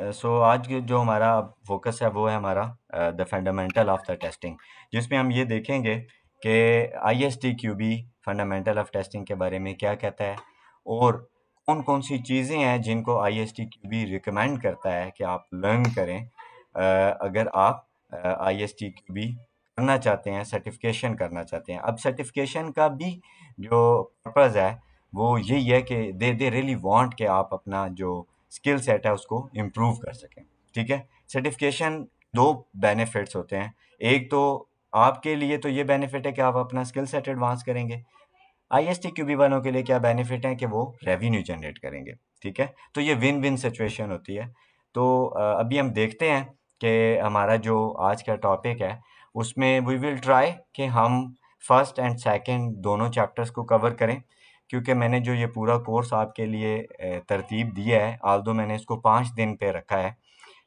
सो so, आज जो हमारा फोकस है वो है हमारा the fundamental of the testing जिसमें हम ये देखेंगे कि I S T Q B fundamental of testing के बारे में क्या कहता है और कौन कौन सी चीज़ें हैं जिनको I S T Q B recommend करता है कि आप लर्न करें अगर आप I S T Q B करना चाहते हैं सर्टिफिकेशन करना चाहते हैं अब सर्टिफिकेशन का भी जो पर्पज़ है वो यही है कि दे दे रियली वॉन्ट कि आप अपना जो स्किल सेट है उसको इम्प्रूव कर सकें ठीक है सर्टिफिकेशन दो बेनिफिट्स होते हैं एक तो आपके लिए तो ये बेनिफिट है कि आप अपना स्किल सेट एडवांस करेंगे आई एस टी क्यूबी वालों के लिए क्या बेनिफिट है कि वो रेवेन्यू जनरेट करेंगे ठीक है तो ये विन विन सिचुएशन होती है तो अभी हम देखते हैं कि हमारा जो आज का टॉपिक है उसमें वी विल ट्राई कि हम फर्स्ट एंड सेकेंड दोनों चैप्टर्स को कवर करें क्योंकि मैंने जो ये पूरा कोर्स आपके लिए तरतीब दिया है आल दो मैंने इसको पाँच दिन पे रखा है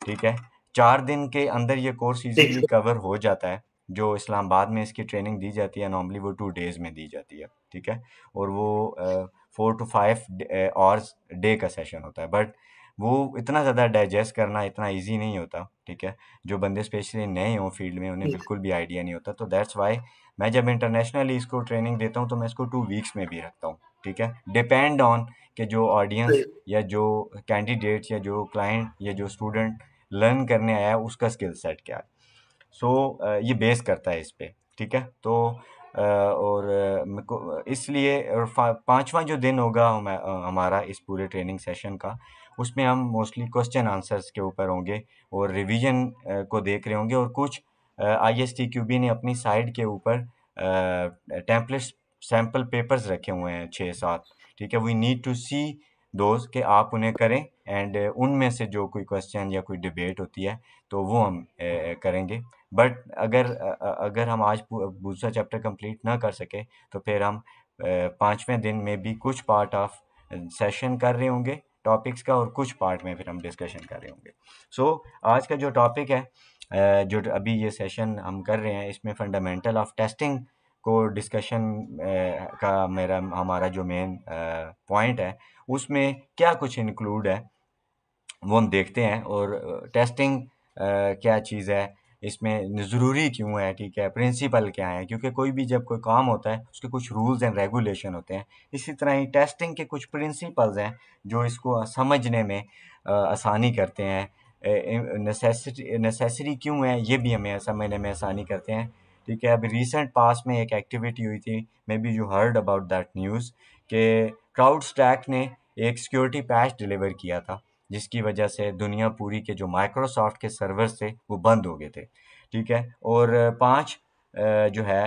ठीक है चार दिन के अंदर ये कोर्स इजीली कवर हो जाता है जो इस्लामाबाद में इसकी ट्रेनिंग दी जाती है नॉर्मली वो टू डेज़ में दी जाती है ठीक है और वो four to five hours day का सेशन होता है बट वो इतना ज़्यादा डाइजेस्ट करना इतना इजी नहीं होता ठीक है जो बंदे स्पेशली नए हों फील्ड में उन्हें बिल्कुल भी आइडिया नहीं होता तो दैट्स वाई मैं जब इंटरनेशनली इसको ट्रेनिंग देता हूँ तो मैं इसको टू वीक्स में भी रखता हूँ ठीक है डिपेंड ऑन कि जो ऑडियंस या जो कैंडिडेट्स या जो क्लाइंट या जो स्टूडेंट लर्न करने आया है उसका स्किल सेट क्या है सो so, ये बेस करता है इस पर ठीक है तो और इसलिए और पाँचवा जो दिन होगा हमारा इस पूरे ट्रेनिंग सेशन का उसमें हम मोस्टली क्वेश्चन आंसर्स के ऊपर होंगे और रिवीजन को देख रहे होंगे और कुछ I S T Q B ने अपनी साइड के ऊपर टेम्पलेट्स सैम्पल पेपर्स रखे हुए हैं छः सात ठीक है वी नीड टू सी दोस्त के आप उन्हें करें एंड उनमें से जो कोई क्वेश्चन या कोई डिबेट होती है तो वो हम ए, करेंगे बट अगर अगर हम आज दूसरा चैप्टर कंप्लीट ना कर सके तो फिर हम पाँचवें दिन में भी कुछ पार्ट ऑफ सेशन कर रहे होंगे टॉपिक्स का और कुछ पार्ट में फिर हम डिस्कशन कर रहे होंगे सो so, आज का जो टॉपिक है जो अभी ये सेशन हम कर रहे हैं इसमें फंडामेंटल ऑफ टेस्टिंग को डिस्कशन का मेरा हमारा जो मेन पॉइंट है उसमें क्या कुछ इंक्लूड है वो हम देखते हैं और टेस्टिंग क्या चीज़ है इसमें ज़रूरी क्यों है ठीक है प्रिंसिपल क्या है क्योंकि कोई भी जब कोई काम होता है उसके कुछ रूल्स एंड रेगुलेशन होते हैं इसी तरह ही टेस्टिंग के कुछ प्रिंसिपल्स हैं जो इसको समझने में आसानी करते हैं नेसेसरी क्यों है ये भी हमें समझने में आसानी करते हैं ठीक है अभी रिसेंट पास में एक एक्टिविटी हुई थी maybe you heard about that news के क्राउड स्टैक ने एक सिक्योरिटी पैच डिलीवर किया था जिसकी वजह से दुनिया पूरी के जो माइक्रोसॉफ्ट के सर्वर थे वो बंद हो गए थे ठीक है और पाँच जो है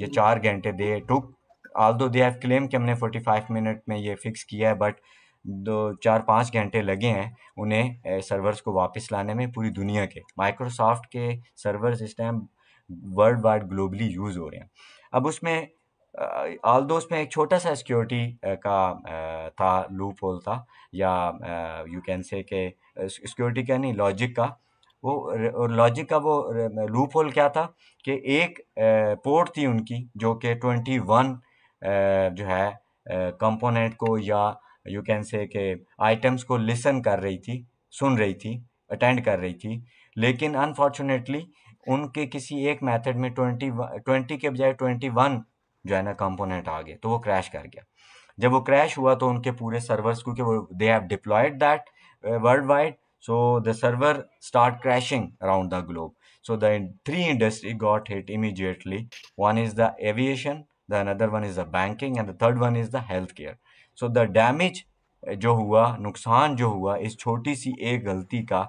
ये चार घंटे दे टुक आल दो दे हैव क्लेम कि हमने 45 मिनट में ये फिक्स किया है बट दो चार पाँच घंटे लगे हैं उन्हें सर्वर्स को वापस लाने में पूरी दुनिया के माइक्रोसॉफ्ट के सर्वर्स इस time worldwide globally use हो रहे हैं अब उसमें ऑल दो उसमें एक छोटा सा सिक्योरिटी का था लूप होल था या यू कैन से के सिक्योरिटी का नहीं लॉजिक का वो लॉजिक का वो लूप होल क्या था कि एक पोर्ट थी उनकी जो कि ट्वेंटी वन जो है कंपोनेंट को या यू कैन से के आइटम्स को लिसन कर रही थी सुन रही थी अटेंड कर रही थी लेकिन अनफॉर्चुनेटली उनके किसी एक मेथड में ट्वेंटी ट्वेंटी के बजाय ट्वेंटी वन जो है ना कंपोनेंट आ गया तो वो क्रैश कर गया जब वो क्रैश हुआ तो उनके पूरे सर्वर्स क्योंकि वो they have deployed that worldwide so the server start crashing around the globe so the three industry got hit immediately one is the aviation the another one is the banking and the third one is the healthcare so the damage जो हुआ नुकसान जो हुआ इस छोटी सी एक गलती का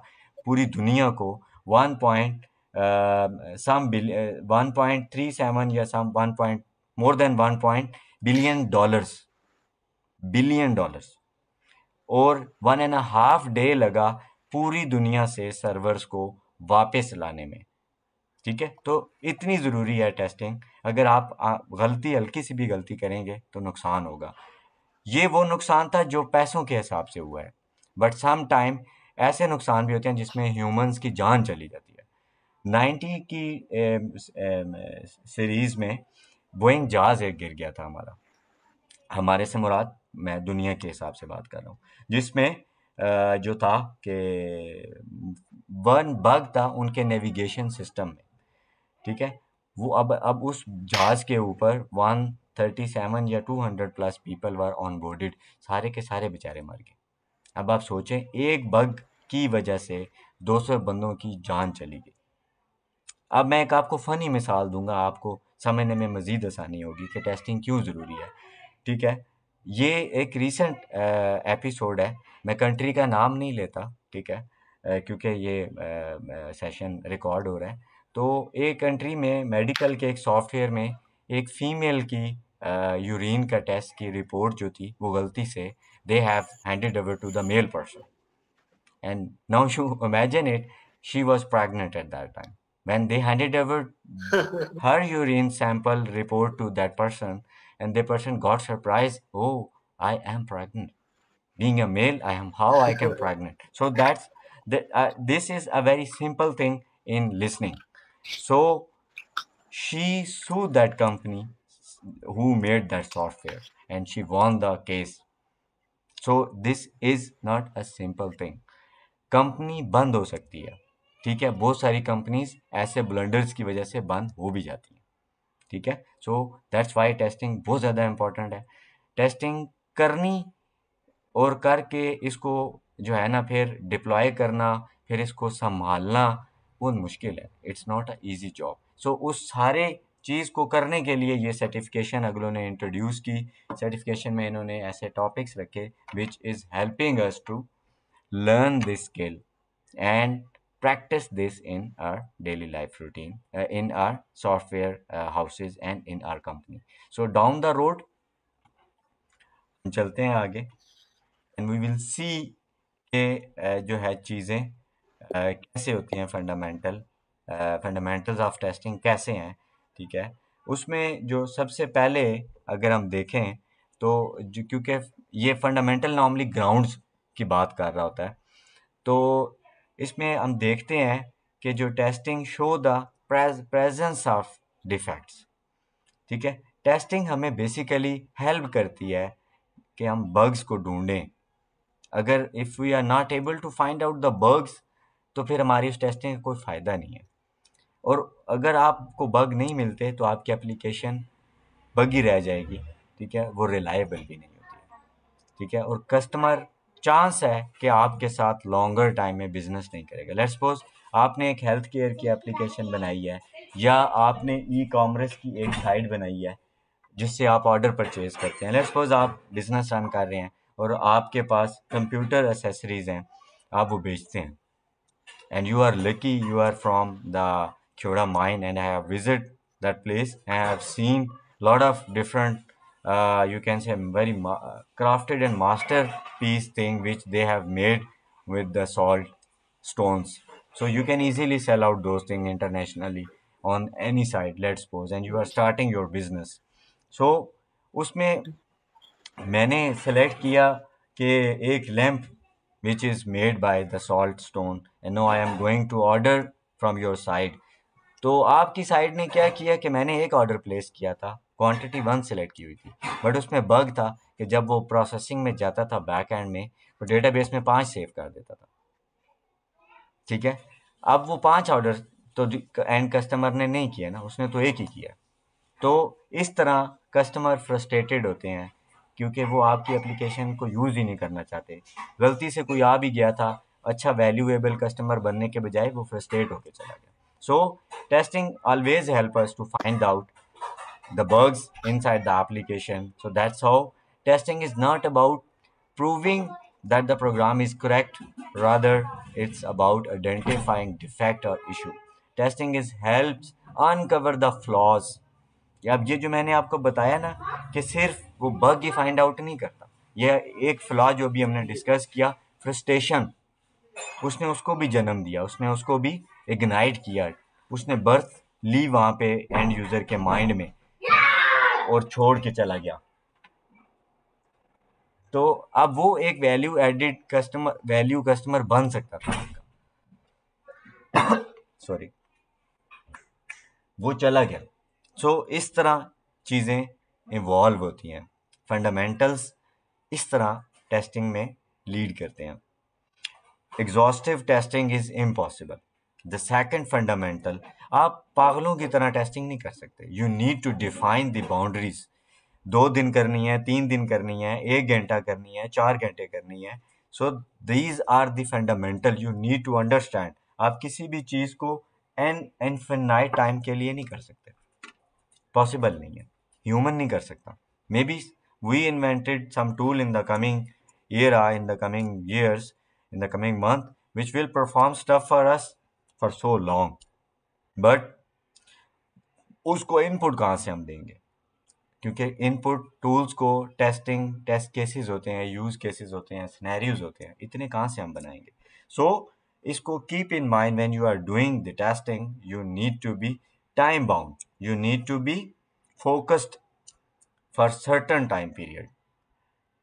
पूरी दुनिया को one point some one point three seven या some one point more than one point billion dollars billion dollars और वन एंड हाफ डे लगा पूरी दुनिया से सर्वर्स को वापस लाने में ठीक है तो इतनी ज़रूरी है टेस्टिंग अगर आप गलती हल्की सी भी गलती करेंगे तो नुकसान होगा ये वो नुकसान था जो पैसों के हिसाब से हुआ है बट सम टाइम ऐसे नुकसान भी होते हैं जिसमें ह्यूमंस की जान चली जाती है नाइन्टी की सीरीज़ में बोइंग जहाज़ एक गिर गया था हमारा हमारे से मुराद मैं दुनिया के हिसाब से बात कर रहा हूँ जिसमें जो था कि वन बग था उनके नेविगेशन सिस्टम में ठीक है वो अब अब उस जहाज़ के ऊपर वन थर्टी सेवन या two hundred plus people were on boarded सारे के सारे बेचारे मर गए अब आप सोचें एक बग की वजह से दो सौ बंदों की जान चली गई अब मैं एक आपको फ़नी मिसाल दूंगा आपको समझने में मज़ीद आसानी होगी कि टेस्टिंग क्यों ज़रूरी है ठीक है ये एक रिसेंट एपिसोड है मैं कंट्री का नाम नहीं लेता ठीक है क्योंकि ये सेशन रिकॉर्ड हो रहा है तो एक कंट्री में मेडिकल के एक सॉफ्टवेयर में एक फ़ीमेल की यूरिन का टेस्ट की रिपोर्ट जो थी वो गलती से they have handed over to the male person and now शू imagine it she was pregnant at that time when they handed over her urine sample report to that person and the person got surprised oh i am pregnant being a male i am how i can pregnant so that's the, uh, this is a very simple thing in listening so she sued that company who made that software and she won the case so this is not a simple thing Company बंद हो सकती है ठीक है बहुत सारी companies ऐसे blunders की वजह से बंद हो भी जाती हैं ठीक है सो दैट्स वाई टेस्टिंग बहुत ज़्यादा इम्पोर्टेंट है टेस्टिंग करनी और करके इसको जो है ना फिर डिप्लॉय करना फिर इसको संभालना बहुत मुश्किल है it's not a easy job so उस सारे चीज़ को करने के लिए ये सर्टिफिकेशन अगलों ने इंट्रोड्यूस की सर्टिफिकेशन में इन्होंने ऐसे टॉपिक्स रखे which is helping us to learn this skill and practice this in our daily life routine, uh, in our software uh, houses and in our company. So down the road, चलते हैं आगे and we will सी के जो है चीज़ें uh, कैसे होती हैं फंडामेंटल फंडामेंटल्स ऑफ टेस्टिंग कैसे हैं ठीक है उसमें जो सबसे पहले अगर हम देखें तो क्योंकि ये फंडामेंटल नॉर्मली ग्राउंड्स की बात कर रहा होता है तो इसमें हम देखते हैं कि जो testing show the presence of defects ठीक है टेस्टिंग हमें बेसिकली हेल्प करती है कि हम बग्स को ढूंढें अगर if we are not able to find out the bugs तो फिर हमारी उस टेस्टिंग का कोई फ़ायदा नहीं है और अगर आपको बग नहीं मिलते तो आपकी एप्लीकेशन बगी रह जाएगी ठीक है वो रिलायबल भी नहीं होती ठीक है और कस्टमर चांस है कि आपके साथ लॉन्गर टाइम में बिजनेस नहीं करेगा लेट्स सपोज आपने एक हेल्थ केयर की एप्लीकेशन बनाई है या आपने ई कॉमर्स की एक साइट बनाई है जिससे आप ऑर्डर परचेज करते हैं लेट्स सपोज आप बिजनेस रन कर रहे हैं और आपके पास कंप्यूटर एसेसरीज हैं आप वो बेचते हैं and you are lucky you are from the क्योड़ा mind and I have visit that place I have seen lot of different uh, you can say very crafted and masterpiece thing which they have made with the salt stones so you can easily sell out those things internationally on any side let's suppose and you are starting your business so usme, many select kiya ke ek lamp which is made by the salt stone and now I am going to order from your side तो आपकी side ने क्या किया कि मैंने एक order place किया था क्वांटिटी वन सेलेक्ट की हुई थी बट उसमें बग था कि जब वो प्रोसेसिंग में जाता था बैक एंड में तो बेस में पाँच सेव कर देता था ठीक है अब वो पाँच ऑर्डर तो एंड कस्टमर ने नहीं किया ना उसने तो एक ही किया तो इस तरह कस्टमर फ्रस्ट्रेटेड होते हैं क्योंकि वो आपकी एप्लीकेशन को यूज़ ही नहीं करना चाहते गलती से कोई आ भी गया था अच्छा वैल्यूएबल कस्टमर बनने के बजाय वो फ्रस्ट्रेट होकर चला गया so testing always help us to find out the bugs inside the application. So that's how testing is not about proving that the program is correct. Rather, it's about identifying defect or issue. Testing is helps uncover the flaws. अब ये जो मैंने आपको बताया ना कि सिर्फ वो बग ही फाइंड आउट नहीं करता यह एक फ्लॉ जो भी हमने डिस्कस किया फ्रस्ट्रेशन उसने उसको भी जन्म दिया उसने उसको भी इग्नाइट किया उसने बर्थ ली वहाँ पे एंड यूज़र के माइंड में और छोड़ के चला गया तो अब वो एक value added customer value customer बन सकता था सॉरी वो चला गया सो so, इस तरह चीज़ें इवॉल्व होती हैं फंडामेंटल्स इस तरह टेस्टिंग में लीड करते हैं exhaustive testing is impossible the second fundamental आप पागलों की तरह टेस्टिंग नहीं कर सकते you need to define the boundaries दो दिन करनी है तीन दिन करनी है एक घंटा करनी है चार घंटे करनी है so these are the fundamental you need to understand आप किसी भी चीज़ को एन इन्फिनाइट टाइम के लिए नहीं कर सकते पॉसिबल नहीं है ह्यूमन नहीं कर सकता maybe we invented some tool in the coming year in the coming years in the coming month which will perform stuff for us for so long but उसको इनपुट कहाँ से हम देंगे क्योंकि इनपुट टूल्स को testing test cases होते हैं use cases होते हैं स्नैरियोज होते हैं इतने कहाँ से हम बनाएंगे सो so, इसको keep in mind when you are doing the testing you need to be time bound you need to be focused for certain time period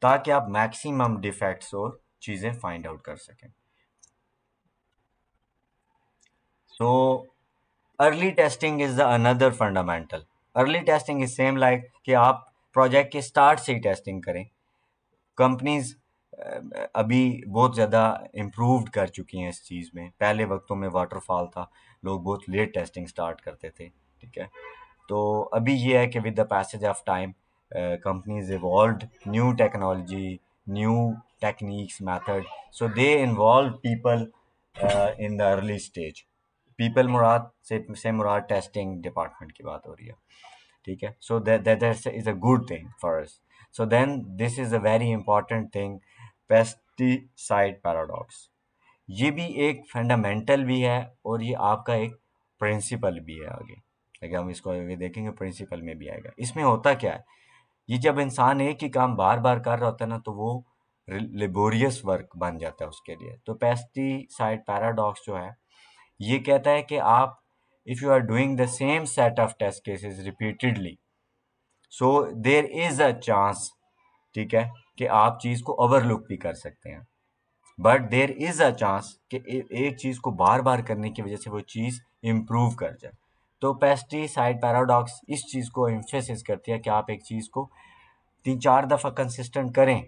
ताकि आप मैक्सिमम डिफेक्ट्स और चीज़ें फाइंड आउट कर सकें so early testing is the another fundamental early testing is same like ki aap project ke start se hi testing kare companies अभी बहुत ज़्यादा improved कर चुकी हैं इस चीज़ में पहले वक्तों में वाटरफॉल था लोग बहुत लेट टेस्टिंग स्टार्ट करते थे ठीक है तो अभी ये है कि with the passage of time companies evolve new technology new techniques method so they involve people in the early stage people Murad से से मुराद टेस्टिंग डिपार्टमेंट की बात हो रही है ठीक है so that is a good thing for us so then this is a very important thing pesticide paradox ये भी एक फंडामेंटल भी है और ये आपका एक प्रिंसिपल भी है आगे अगर हम इसको आगे देखेंगे प्रिंसिपल में भी आएगा इसमें होता क्या है ये जब इंसान एक ही काम बार बार कर रहा होता है ना तो वो लेबोरियस वर्क बन जाता है उसके लिए तो पेस्टिसाइड पैराडॉक्स जो है ये कहता है कि आप if you are doing the same set of test cases repeatedly so there is a chance ठीक है कि आप चीज़ को ओवरलुक भी कर सकते हैं but there is a chance कि एक चीज़ को बार बार करने की वजह से वो चीज़ इम्प्रूव कर जाए तो पेस्टिसाइड पैराडॉक्स इस चीज़ को इम्फेसिस करती है कि आप एक चीज़ को तीन चार दफ़ा कंसिस्टेंट करें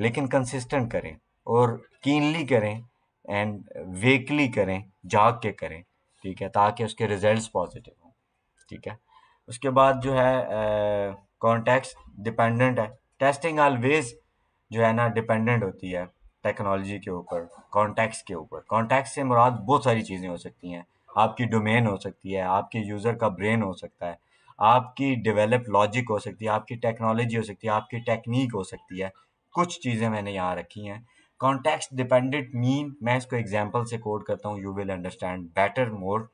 लेकिन कंसिस्टेंट करें और क्लीनली करें एंड वेकली करें जाग के करें ठीक है ताकि उसके रिजल्ट्स पॉजिटिव हों ठीक है उसके बाद जो है कॉन्टेक्स्ट डिपेंडेंट है टेस्टिंग ऑलवेज जो है ना डिपेंडेंट होती है टेक्नोलॉजी के ऊपर कॉन्टेक्स्ट के ऊपर कॉन्टैक्ट से मुराद बहुत सारी चीज़ें हो सकती हैं आपकी डोमेन हो सकती है आपके यूज़र का ब्रेन हो सकता है आपकी डेवलप लॉजिक हो सकती है आपकी टेक्नोलॉजी हो सकती है आपकी टेक्निक हो सकती है कुछ चीज़ें मैंने यहाँ रखी हैं कॉन्टेक्स्ट डिपेंडेंट मीन मैं इसको एग्जाम्पल से कोड करता हूँ you will understand better more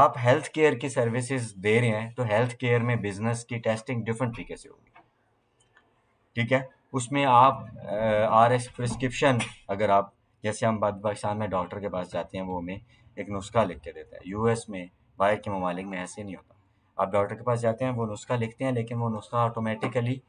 आप हेल्थ केयर की सर्विसेज दे रहे हैं तो हेल्थ केयर में बिजनेस की टेस्टिंग डिफरेंट तरीके से होगी ठीक है उसमें आप आर एस प्रिस्क्रिप्शन अगर आप जैसे हम पाकिस्तान में डॉक्टर के पास जाते हैं वो हमें एक नुस्खा लिख के देता है यूएस में बाहर के ममालिक में ऐसे नहीं होता आप डॉक्टर के पास जाते हैं वो नुस्खा लिखते हैं लेकिन वो नुस्खा ऑटोमेटिकली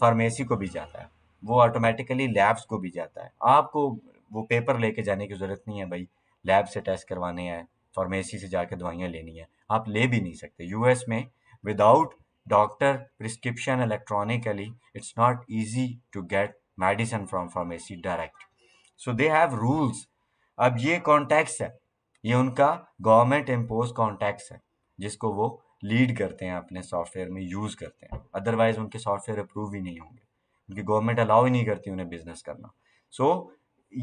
फार्मेसी को भी जाता है वो ऑटोमेटिकली लैब्स को भी जाता है आपको वो पेपर लेके जाने की ज़रूरत नहीं है भाई लैब से टेस्ट करवाने हैं फार्मेसी से जाके दवाइयाँ लेनी है आप ले भी नहीं सकते यूएस में without doctor prescription electronically it's not easy to get medicine from pharmacy direct so they have rules अब ये कॉन्टैक्ट्स है ये उनका गवर्नमेंट इम्पोज कॉन्टैक्ट्स है जिसको वो लीड करते हैं अपने सॉफ्टवेयर में यूज़ करते हैं अदरवाइज उनके सॉफ्टवेयर अप्रूव ही नहीं होंगे क्योंकि गवर्नमेंट अलाउ ही नहीं करती उन्हें बिजनेस करना सो so,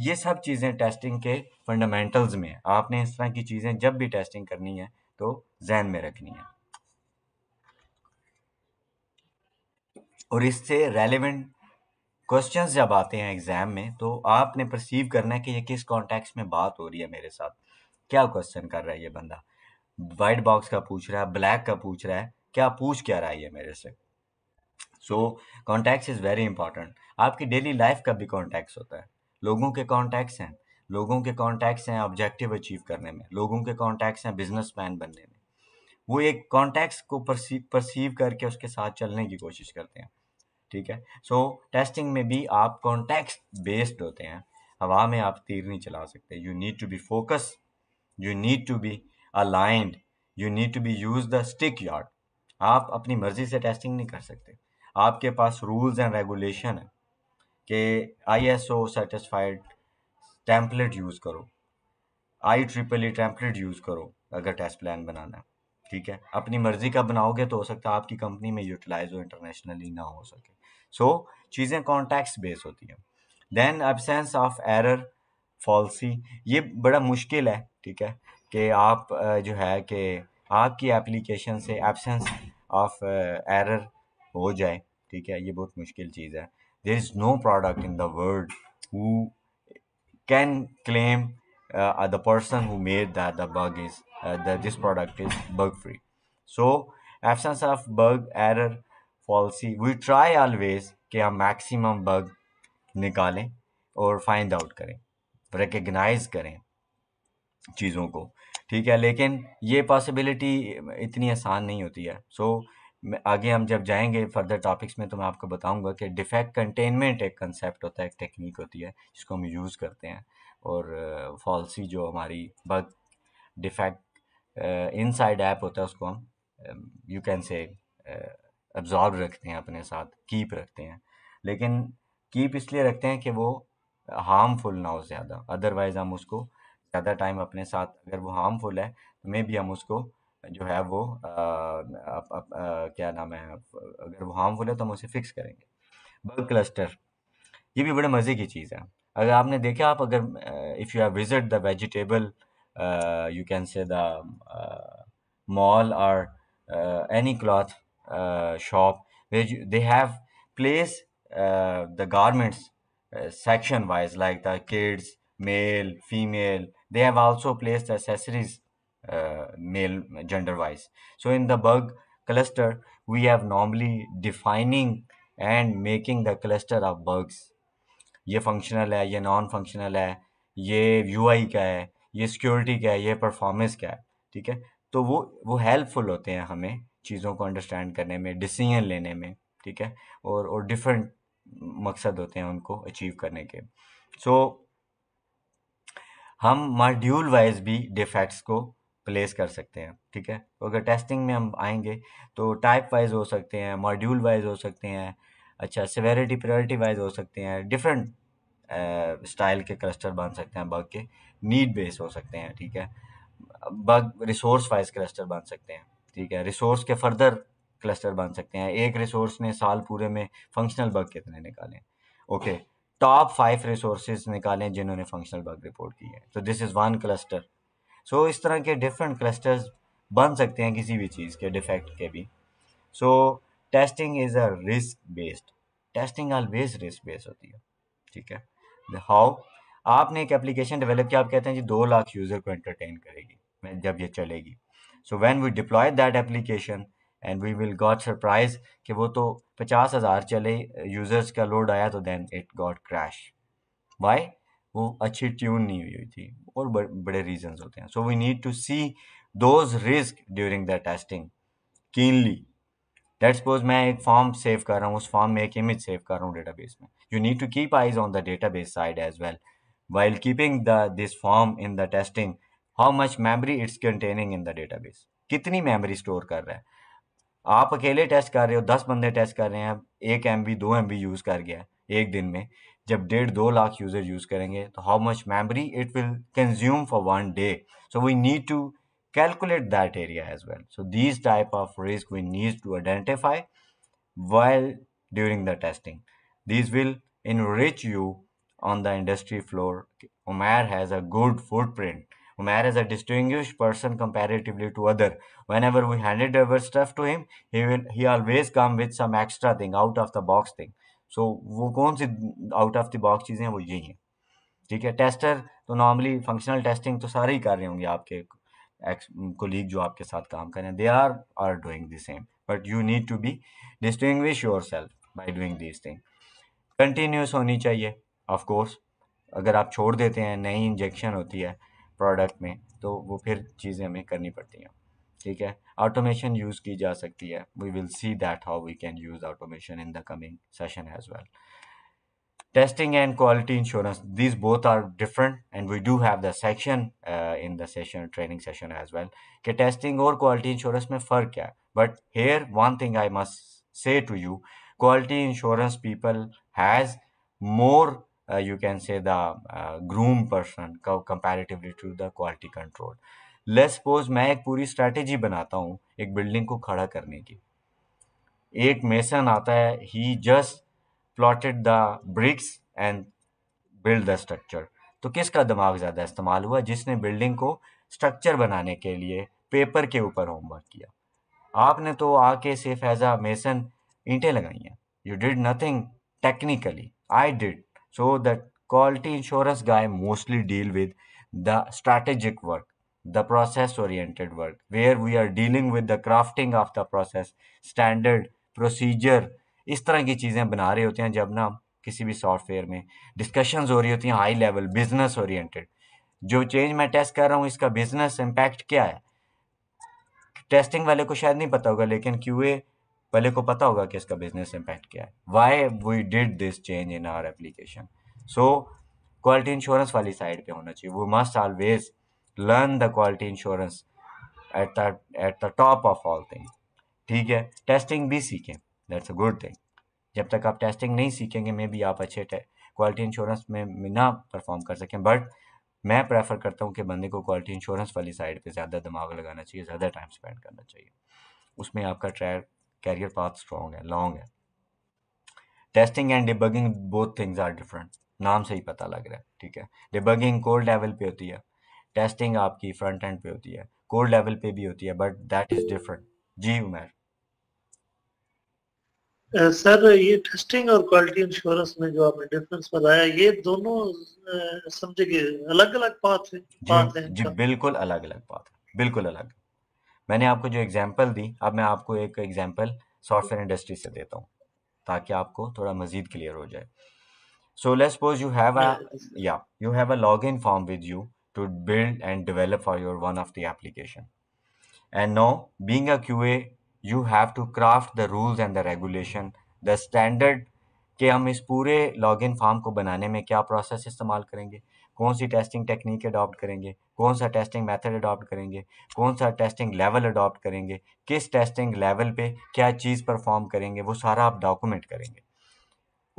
ये सब चीज़ें टेस्टिंग के फंडामेंटल्स में है आपने इस तरह की चीज़ें जब भी टेस्टिंग करनी है तो जहन में रखनी है और इससे रेलिवेंट क्वेश्चंस जब आते हैं एग्जाम में तो आपने परसीव करना है कि ये किस कॉन्टेक्स्ट में बात हो रही है मेरे साथ क्या क्वेश्चन कर रहा है ये बंदा वाइट बॉक्स का पूछ रहा है ब्लैक का पूछ रहा है क्या पूछ क्या रहा है ये मेरे से so context is very important आपकी डेली लाइफ का भी कॉन्टैक्ट्स होता है लोगों के कॉन्टैक्ट्स हैं लोगों के कॉन्टैक्ट्स हैं ऑब्जेक्टिव अचीव करने में लोगों के कॉन्टैक्ट्स हैं बिजनेस मैन बनने में वो एक कॉन्टैक्ट्स को परसीव परसीव करके उसके साथ चलने की कोशिश करते हैं ठीक है सो so, टेस्टिंग में भी आप कॉन्टैक्ट बेस्ड होते हैं हवा में आप तीर नहीं चला सकते you need to be focus you need to be aligned you need to be use the stick yard आप अपनी मर्जी से टेस्टिंग नहीं कर सकते आपके पास रूल्स एंड रेगुलेशन है कि I S O satisfied template use करो I triple E template use करो अगर टेस्ट प्लान बनाना है ठीक है अपनी मर्ज़ी का बनाओगे तो हो सकता है आपकी कंपनी में यूटिलाइज हो इंटरनेशनली ना हो सके सो so, चीज़ें कॉन्टैक्ट बेस होती हैं then absence of error fallacy ये बड़ा मुश्किल है ठीक है कि आप जो है कि आपकी एप्लीकेशन से एबसेंस ऑफ एरर हो जाए ठीक है ये बहुत मुश्किल चीज़ है there is no product in the world who can claim the person who made that the bug is this product is bug free so absence of bug error error, we try always कि हम maximum bug निकालें और find out करें recognise करें चीज़ों को ठीक है लेकिन ये पॉसिबिलिटी इतनी आसान नहीं होती है सो so, आगे हम जब जाएंगे फर्दर टॉपिक्स में तो मैं आपको बताऊंगा कि डिफेक्ट कंटेनमेंट एक कंसेप्ट होता है एक टेक्निक होती है जिसको हम यूज़ करते हैं और फॉल्सी uh, जो हमारी बग डिफेक्ट इनसाइड ऐप होता है उसको हम यू कैन से एब्जॉर्व रखते हैं अपने साथ कीप रखते हैं लेकिन कीप इसलिए रखते हैं कि वो हार्मफुल ना हो ज़्यादा अदरवाइज़ हम उसको ज़्यादा टाइम अपने साथ अगर वो हार्मफुल है तो मे भी हम उसको जो है वो आ, आ, आ, आ, क्या नाम है अगर वो हार्मफुल है तो हम उसे फिक्स करेंगे बग क्लस्टर ये भी बड़े मज़े की चीज़ है अगर आपने देखा आप अगर if you have visit the vegetable you can say the mall और any cloth shop they have place the garments wise like the kids male female they have also place the accessories male gender wise so in the bug cluster we have normally defining and making the cluster of bugs ये functional है ये non functional है ये you आई का है ये security का है ये परफॉर्मेंस क्या है ठीक है तो वो वो हेल्पफुल होते हैं हमें चीज़ों को अंडरस्टैंड करने में डिसीजन लेने में ठीक है और और डिफरेंट मकसद होते हैं उनको अचीव करने के सो so, हम मॉड्यूल वाइज भी डिफेक्ट्स को प्लेस कर सकते हैं ठीक है तो अगर टेस्टिंग में हम आएंगे तो टाइप वाइज हो सकते हैं मॉड्यूल वाइज हो सकते हैं अच्छा सेवेरिटी प्रायोरिटी वाइज हो सकते हैं डिफरेंट स्टाइल के क्लस्टर बन सकते हैं बग के नीड बेस हो सकते हैं ठीक है बग रिसोर्स वाइज क्लस्टर बन सकते हैं ठीक है रिसोर्स के फर्दर क्लस्टर बन सकते हैं एक रिसोर्स ने साल पूरे में फंक्शनल बग कितने निकाले ओके टॉप फाइव रिसोर्सेज निकालें जिन्होंने फंक्शनल बग रिपोर्ट की है तो this is one cluster so so, इस तरह के डिफरेंट क्लस्टर्स बन सकते हैं किसी भी चीज़ के डिफेक्ट के भी so testing is a risk based testing always risk based होती है ठीक है हाउ आपने एक एप्लीकेशन डेवलप किया आप कहते हैं जी दो लाख यूज़र को एंटरटेन करेगी जब ये चलेगी so when we deploy that application and we will got surprise कि वो तो पचास हज़ार चले यूज़र्स का लोड आया तो then it got crash why वो अच्छी ट्यून नहीं हुई थी और बड़े रीजन होते हैं so we need to see those risk during the testing cleanly date suppose मैं एक फॉर्म सेव कर रहा हूँ उस फॉर्म में एक इमेज सेव कर रहा हूँ डेटा बेस में you need to keep eyes on the database side as well while keeping the this form in the testing how much memory it's containing in the database कितनी memory store कर रहा है आप अकेले test कर रहे हो दस बंदे टेस्ट कर रहे हैं एक एम बी दो एम बी यूज कर गया एक दिन में जब डेढ़ दो लाख यूजर यूज करेंगे तो how much memory it will consume for one day so we need to calculate that area as well so these type of risk we need to identify while during the testing This will enrich you on the industry floor Umar has a good footprint Umar is a distinguished person comparatively to other whenever we handed over stuff to him he will he always come with some extra thing out of the box thing so so, वो कौन सी out of the box चीज़ें हैं वो यही हैं ठीक है टेस्टर तो नॉर्मली फंक्शनल टेस्टिंग तो सारे ही कर रहे होंगे आपके एक्स कोलीग जो आपके साथ काम कर रहे हैं they are are doing the same but you need to be distinguish yourself by doing this thing continuous होनी चाहिए ऑफकोर्स अगर आप छोड़ देते हैं नई इंजेक्शन होती है प्रोडक्ट में तो वो फिर चीज़ें हमें करनी पड़ती हैं ठीक है ऑटोमेशन यूज़ की जा सकती है we will see that how we can use automation in the coming session as well testing and quality insurance this both are different and we do have the section in the session training session as well के testing और quality insurance में फ़र्क क्या है but here one thing I must say to you quality insurance people has more you can say the groom person comparatively to the quality control less suppose मैं एक पूरी strategy बनाता हूँ एक बिल्डिंग को खड़ा करने की एक मेसन आता है he just plotted the bricks and build the structure तो किसका दिमाग ज़्यादा इस्तेमाल हुआ जिसने बिल्डिंग को स्ट्रक्चर बनाने के लिए पेपर के ऊपर होमवर्क किया आपने तो आके सिर्फ एज अ मेसन ईंटें लगाई हैं you did nothing technically I did so that quality insurance guy mostly deal with the strategic work the process oriented work where we are dealing with the crafting of the process standard procedure इस तरह की चीज़ें बना रहे होते हैं जब ना किसी भी सॉफ्टवेयर में डिस्कशंस हो रही होती हैं हाई लेवल बिजनेस ओरिएंटेड जो चेंज मैं टेस्ट कर रहा हूँ इसका बिजनेस इम्पैक्ट क्या है टेस्टिंग वाले को शायद नहीं पता होगा लेकिन क्यूए वाले को पता होगा कि इसका बिजनेस इम्पैक्ट क्या है why we did this change in our application so quality insurance वाली साइड पर होना चाहिए वो must always learn the quality insurance at the at the top of all thing ठीक है टेस्टिंग भी सीखें दैट्स अ गुड थिंग जब तक आप टेस्टिंग नहीं सीखेंगे मे भी आप अच्छे क्वालिटी इंश्योरेंस में ना परफॉर्म कर सकें बट मैं प्रेफर करता हूँ कि बंदे को क्वालिटी इंश्योरेंस वाली साइड पे ज़्यादा दिमाग लगाना चाहिए ज़्यादा टाइम स्पेंड करना चाहिए उसमें आपका ट्रैक कैरियर पाथ स्ट्रॉन्ग है लॉन्ग है testing and debugging both things are different नाम से ही पता लग रहा है ठीक है डिबगिंग कोल्ड लेवल पे होती है टेस्टिंग आपकी फ्रंट एंड पे होती है कोर लेवल पे भी होती है but that is different ji Umer sir uh, ये टेस्टिंग और क्वालिटी इंश्योरेंस में जो आपने डिफरेंस बताया ये दोनों समझे कि अलग अलग बात है पाथ जी बिल्कुल अलग अलग बात है बिल्कुल अलग मैंने आपको जो एग्जांपल दी अब मैं आपको एक एग्जांपल सॉफ्टवेयर इंडस्ट्री से देता हूँ ताकि आपको थोड़ा मजीद क्लियर हो जाए so let suppose you have a या you have a log in form with you to build and develop for your one of the application. And now being a QA, you have to craft the rules and the regulation, the standard कि हम इस पूरे login form को बनाने में क्या process इस्तेमाल करेंगे कौन सी टेस्टिंग टेक्निक अडॉप्ट करेंगे कौन सा टेस्टिंग मेथड अडॉप्ट करेंगे कौन सा टेस्टिंग लेवल अडॉप्ट करेंगे किस टेस्टिंग लेवल पे क्या चीज़ परफॉर्म करेंगे वो सारा आप डॉक्यूमेंट करेंगे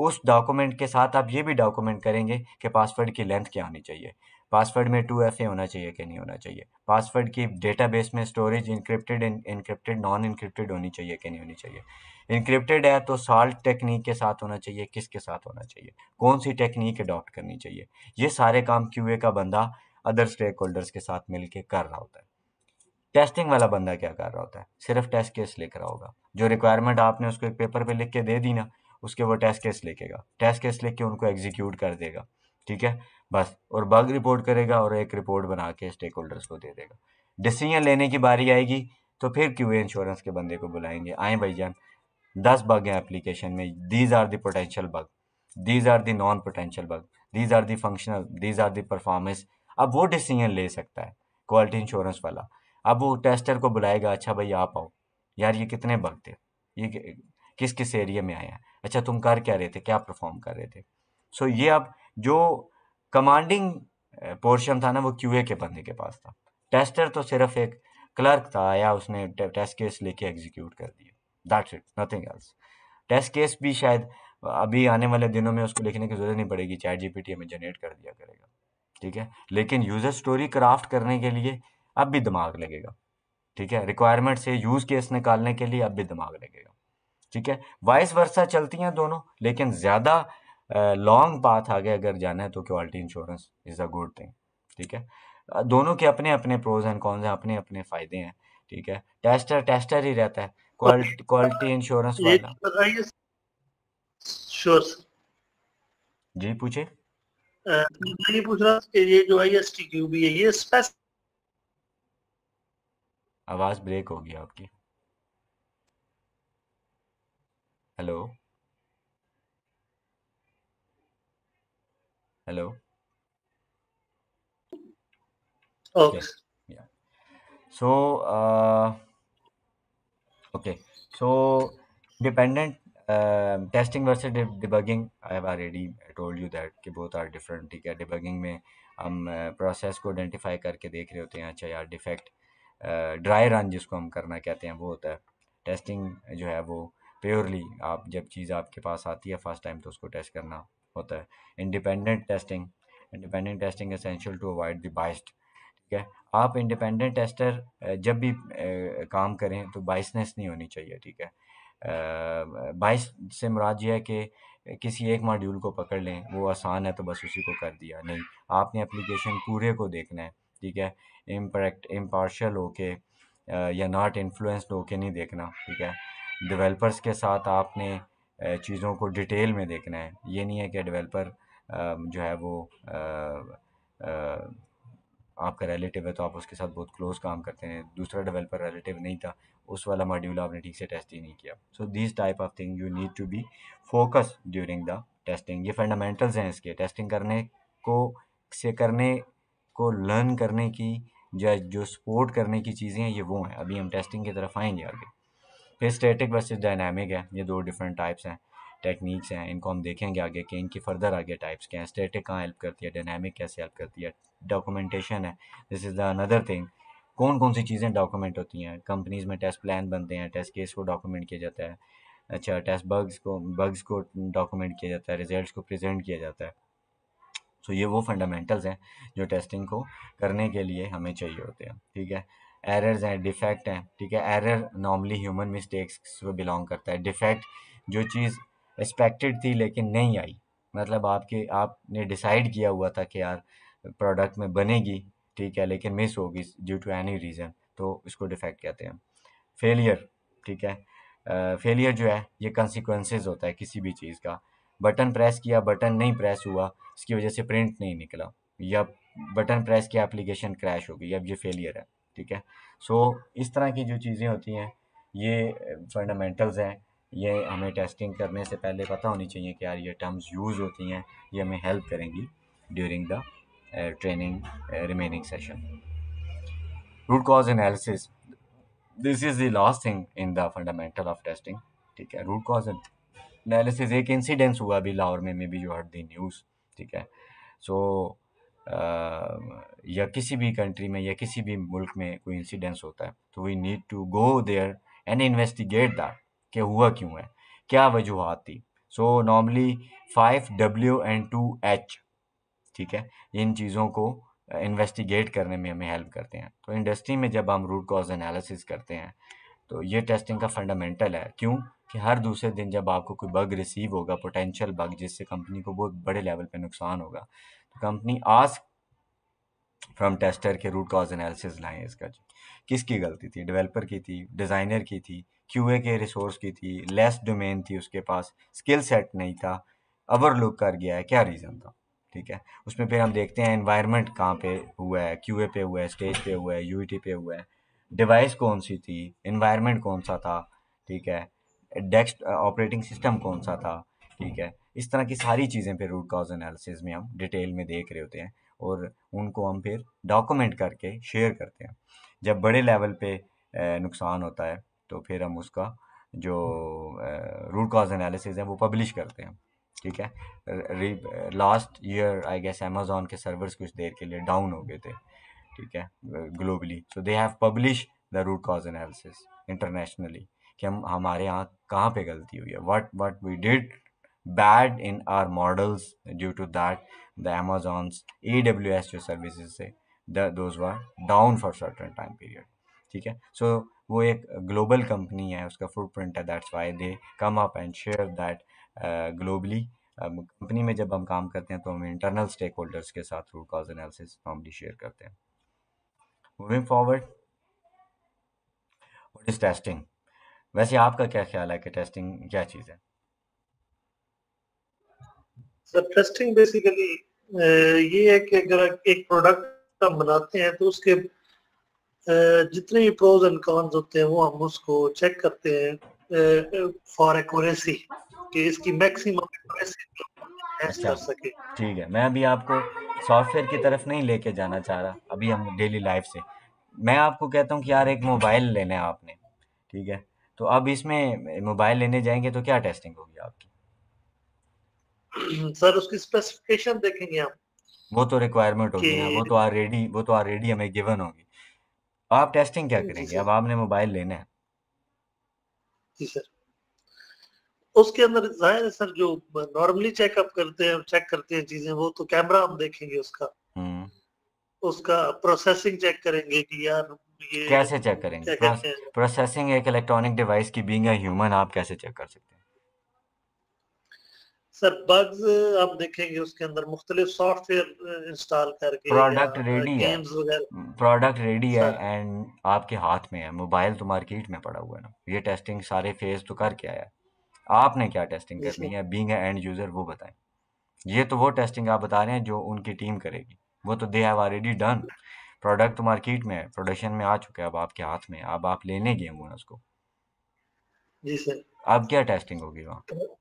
उस डॉक्यूमेंट के साथ आप ये भी डॉक्यूमेंट करेंगे कि पासवर्ड की लेंथ क्या होनी चाहिए पासवर्ड में टू एफ होना चाहिए कि नहीं होना चाहिए पासवर्ड की डेटाबेस में storage encrypted encrypted non encrypted होनी चाहिए कि नहीं होनी चाहिए इंक्रिप्टेड है तो सॉल्ट टेक्निक के साथ होना चाहिए किसके साथ होना चाहिए कौन सी टेक्निक अडॉप्ट करनी चाहिए ये सारे काम क्यू का बंदा अदर स्टेक होल्डर्स के साथ मिल कर रहा होता है टेस्टिंग वाला बंदा क्या कर रहा होता है सिर्फ टेस्ट केस लिख रहा होगा जो रिक्वायरमेंट आपने उसको एक पेपर पर लिख के दे दी ना उसके वो टेस्ट केस लिखेगा टेस्ट केस लिख के उनको एग्जीक्यूट कर देगा ठीक है बस और बग रिपोर्ट करेगा और एक रिपोर्ट बना के स्टेक होल्डर्स को दे देगा डिसीजन लेने की बारी आएगी तो फिर क्यू इंश्योरेंस के बंदे को बुलाएंगे आए जान दस बग हैं एप्लीकेशन में these are the potential bug these are the non potential bug these are the functional these are the performance अब वो डिसीजन ले सकता है क्वालिटी इंश्योरेंस वाला अब वो टेस्टर को बुलाएगा अच्छा भाई आप आओ यार ये कितने बग थे ये किस किस एरिया में आए हैं अच्छा तुम कर क्या रहे थे क्या परफॉर्म कर रहे थे सो so, ये अब जो कमांडिंग पोर्शन eh, था ना वो क्यूए के बंदे के पास था टेस्टर तो सिर्फ एक क्लर्क था या उसने टेस्ट केस लेके एग्जीक्यूट कर दिया that's it nothing else test case भी शायद अभी आने वाले दिनों में उसको लिखने की जरूरत नहीं पड़ेगी चैट जीपीटी हमें जनरेट कर दिया करेगा ठीक है लेकिन यूजर स्टोरी क्राफ्ट करने के लिए अब भी दिमाग लगेगा ठीक है रिक्वायरमेंट से यूज केस निकालने के लिए अब भी दिमाग लगेगा ठीक है वाइस वर्षा चलती हैं दोनों लेकिन ज्यादा लॉन्ग पाथ आगे अगर जाना है तो quality insurance is a good thing ठीक है दोनों के अपने अपने प्रोज एंड कॉन्स हैं अपने अपने फायदे हैं ठीक है टेस्टर टेस्टर ही रहता है क्वालिटी इंश्योरेंस वाला जी पूछे पूछ रहा ये जो एस टी है ये आवाज ब्रेक होगी आपकी hello Hello. Okay. Oh. okay. Yeah. So uh, okay. So dependent uh, testing versus debugging I have already told you that कि बोथ आर डिफरेंट ठीक है डिबगिंग में हम प्रोसेस uh, को आइडेंटिफाई करके देख रहे होते हैं अच्छा यार डिफेक्ट ड्राई रन जिसको हम करना कहते हैं वो होता है टेस्टिंग जो है वो प्योरली आप जब चीज़ आपके पास आती है फर्स्ट टाइम तो उसको टेस्ट करना होता है independent testing independent testing essential to avoid the biased ठीक है आप इंडिपेंडेंट टेस्टर जब भी काम करें तो बाइसनेस नहीं होनी चाहिए ठीक है बाइस से मुराद यह है कि किसी एक मॉड्यूल को पकड़ लें वो आसान है तो बस उसी को कर दिया नहीं आपने एप्लीकेशन पूरे को देखना है ठीक है इम्प्रैक्ट इम्पार्शल होके या नॉट इन्फ्लुएंस्ड होके नहीं देखना ठीक है डेवलपर्स के साथ आपने चीज़ों को डिटेल में देखना है ये नहीं है कि डेवलपर जो है वो आपका रिलेटिव है तो आप उसके साथ बहुत क्लोज काम करते हैं दूसरा डेवलपर रिलेटिव नहीं था उस वाला मॉड्यूल आपने ठीक से टेस्ट ही नहीं किया so this type of thing you need to be focus during the testing ये फंडामेंटल्स हैं इसके टेस्टिंग करने को से करने को लर्न करने की जो जो सपोर्ट करने की चीज़ें हैं ये वो हैं अभी हम टेस्टिंग की तरफ आएंगे आगे फिर स्टेटिक वर्सेस डायनामिक है ये दो डिफरेंट टाइप्स हैं टेक्निक्स हैं इनको हम देखेंगे आगे कि इनकी फर्दर आगे टाइप्स क्या हैं स्टेटिक कहाँ हेल्प करती है डायनामिक कैसे हेल्प करती है डॉक्यूमेंटेशन है this is the another thing कौन कौन सी चीज़ें डॉक्यूमेंट होती हैं कंपनीज में टेस्ट प्लान बनते हैं टेस्ट केस को डॉक्यूमेंट किया जाता है अच्छा टेस्ट बग्स को बग्स को डॉक्यूमेंट किया जाता है रिजल्ट को प्रजेंट किया जाता है सो so, ये वो फंडामेंटल्स हैं जो टेस्टिंग को करने के लिए हमें चाहिए होते हैं ठीक है एरर्स हैं डिफेक्ट हैं ठीक है एरर नॉर्मली ह्यूमन मिस्टेक्स को बिलोंग करता है डिफेक्ट जो चीज़ एक्सपेक्टेड थी लेकिन नहीं आई मतलब आपके आपने डिसाइड किया हुआ था कि यार प्रोडक्ट में बनेगी ठीक है लेकिन मिस होगी ड्यू टू एनी रीज़न तो इसको डिफेक्ट कहते हैं फेलियर ठीक है फेलियर uh, जो है ये कंसिक्वेंसेस होता है किसी भी चीज़ का बटन प्रेस किया बटन नहीं प्रेस हुआ इसकी वजह से प्रिंट नहीं निकला या बटन प्रेस किया एप्लीकेशन क्रैश हो गई अब ये फेलियर है ठीक है सो so, इस तरह की जो चीज़ें होती हैं ये फंडामेंटल्स हैं ये हमें टेस्टिंग करने से पहले पता होनी चाहिए कि यार ये टर्म्स यूज़ होती हैं ये हमें हेल्प करेंगी during the training remaining session root cause analysis this is the last thing in the fundamental of testing ठीक है रूट कॉज एनालिसिस एक इंसिडेंस हुआ अभी लाहौर में maybe you heard the news ठीक है सो so, या किसी भी कंट्री में या किसी भी मुल्क में कोई इंसिडेंस होता है तो we need to go there and investigate that कि हुआ क्यों है क्या वजूहत थी so normally five W and two H ठीक है इन चीज़ों को इन्वेस्टिगेट करने में हमें हेल्प करते हैं तो इंडस्ट्री में जब हम रूट कॉज एनालिसिस करते हैं तो ये टेस्टिंग का फंडामेंटल है क्यों कि हर दूसरे दिन जब आपको कोई बग रिसीव होगा पोटेंशियल बग जिससे कंपनी को बहुत बड़े लेवल पे नुकसान होगा कंपनी आज फ्रॉम टेस्टर के रूट कॉज एनालिसिस लाएँ इसका जी किसकी गलती थी डेवलपर की थी डिज़ाइनर की थी क्यूए के रिसोर्स की थी लेस डोमेन थी उसके पास स्किल सेट नहीं था ओवरलुक कर गया है क्या रीज़न था ठीक है उसमें फिर हम देखते हैं इन्वायरमेंट कहाँ पे हुआ है क्यूए पे हुआ है स्टेज पे हुआ है यूईटी पे हुआ है डिवाइस कौन सी थी इन्वायरमेंट कौन सा था ठीक है डेस्क ऑपरेटिंग सिस्टम कौन सा था ठीक हाँ। है इस तरह की सारी चीज़ें फिर रूट कॉज एनालिसिस में हम डिटेल में देख रहे होते हैं और उनको हम फिर डॉक्यूमेंट करके शेयर करते हैं जब बड़े लेवल पे नुकसान होता है तो फिर हम उसका जो रूट कॉज एनालिसिस है वो पब्लिश करते हैं ठीक है last year I guess Amazon के सर्वर्स कुछ देर के लिए डाउन हो गए थे ठीक है globally so they have publish the root cause analysis internationally कि हम हमारे यहाँ कहाँ पे गलती हुई है what what we did bad in our models due to that the amazon's aws जो services है those were down for certain time period ठीक है so वो एक global company है उसका footprint है that's why they come up and share that uh, globally company uh, में जब हम काम करते हैं तो हम इंटरनल स्टेक होल्डर्स के साथ root cause analysis normally share करते हैं moving forward what is testing वैसे आपका क्या ख्याल है कि टेस्टिंग क्या चीज़ है सर टेस्टिंग बेसिकली ये है कि अगर एक प्रोडक्ट हम बनाते हैं तो उसके uh, जितने भी प्रोज एंड कॉन्स होते हैं वो हम उसको चेक करते हैं फॉर uh, एक्यूरेसी कि इसकी मैक्सिमम एक्यूरेसी टेस्ट सके ठीक है मैं अभी आपको सॉफ्टवेयर की तरफ नहीं लेके जाना चाह रहा अभी हम डेली लाइफ से मैं आपको कहता हूँ कि यार एक मोबाइल लेना है आपने ठीक है तो अब इसमें मोबाइल लेने जाएंगे तो क्या टेस्टिंग होगी आपकी सर उसकी स्पेसिफिकेशन देखेंगे हम वो तो रिक्वायरमेंट होगी ना हाँ, वो तो ऑलरेडी वो तो ऑलरेडी हमें गिवन होगी आप टेस्टिंग क्या करेंगे अब आपने मोबाइल लेना है जी सर उसके अंदर जाहिर है सर जो नॉर्मली चेकअप करते हैं चेक करते हैं चीजें वो तो कैमरा हम देखेंगे उसका हम्म। उसका प्रोसेसिंग चेक करेंगे कि यार ये कैसे चेक करेंगे प्रोसेसिंग एक इलेक्ट्रॉनिक डिवाइस की बीइंग अ ह्यूमन आप कैसे चेक कर सकते हैं सर बग्स आप देखेंगे उसके अंदर मुख्तलिफ सॉफ्टवेयर इंस्टॉल uh, करके प्रोडक्ट रेडी uh, है प्रोडक्ट रेडी है एंड आपके हाथ में है मोबाइल तो मार्केट में पड़ा हुआ है ना ये टेस्टिंग सारे फेज तो करके आया आपने क्या टेस्टिंग करनी है बीइंग एंड यूजर वो बताएं ये तो वो टेस्टिंग आप बता रहे हैं जो उनकी टीम करेगी वो तो they have already done product market में है प्रोडक्शन में आ चुका है अब आपके हाथ में अब आप लेने गए उसको जी सर अब क्या टेस्टिंग होगी वहाँ तो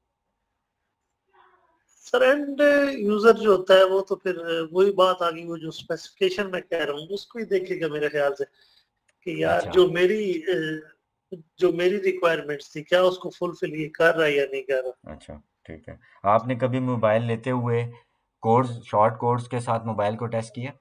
सर एंड यूजर जो होता है वो तो फिर वही बात आ गई वो जो स्पेसिफिकेशन मैं कह रहा हूँ उसको ही देखेगा मेरे ख्याल से कि यार अच्छा। जो मेरी जो मेरी रिक्वायरमेंट्स थी क्या उसको फुलफिल ये कर रहा है या नहीं कर रहा अच्छा ठीक है आपने कभी मोबाइल लेते हुए कोर्स शॉर्ट कोर्स के साथ मोबाइल को टेस्ट किया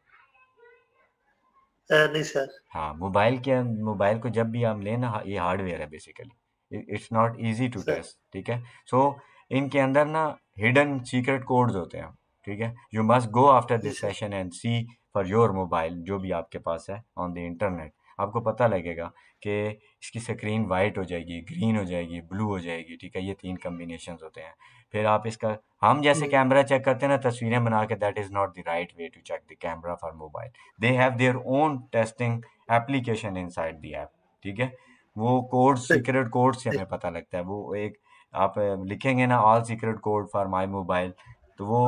नहीं सर हाँ मोबाइल के मोबाइल को जब भी हम लेना ये हार्डवेयर है basically it's not easy to test ठीक है सो so, इनके अंदर ना हिडन सीक्रेट कोड्स होते हैं ठीक है you must go after this session and see for your mobile जो भी आपके पास है ऑन द इंटरनेट आपको पता लगेगा कि इसकी स्क्रीन वाइट हो जाएगी ग्रीन हो जाएगी ब्लू हो जाएगी ठीक है ये तीन कम्बिनेशन होते हैं फिर आप इसका हम जैसे कैमरा चेक करते हैं ना तस्वीरें बना के that is not the right way to check the camera for mobile they have their own testing application inside the app ठीक है वो कोड सीक्रेट कोड से हमें पता लगता है वो एक आप लिखेंगे ना all secret code for my mobile तो वो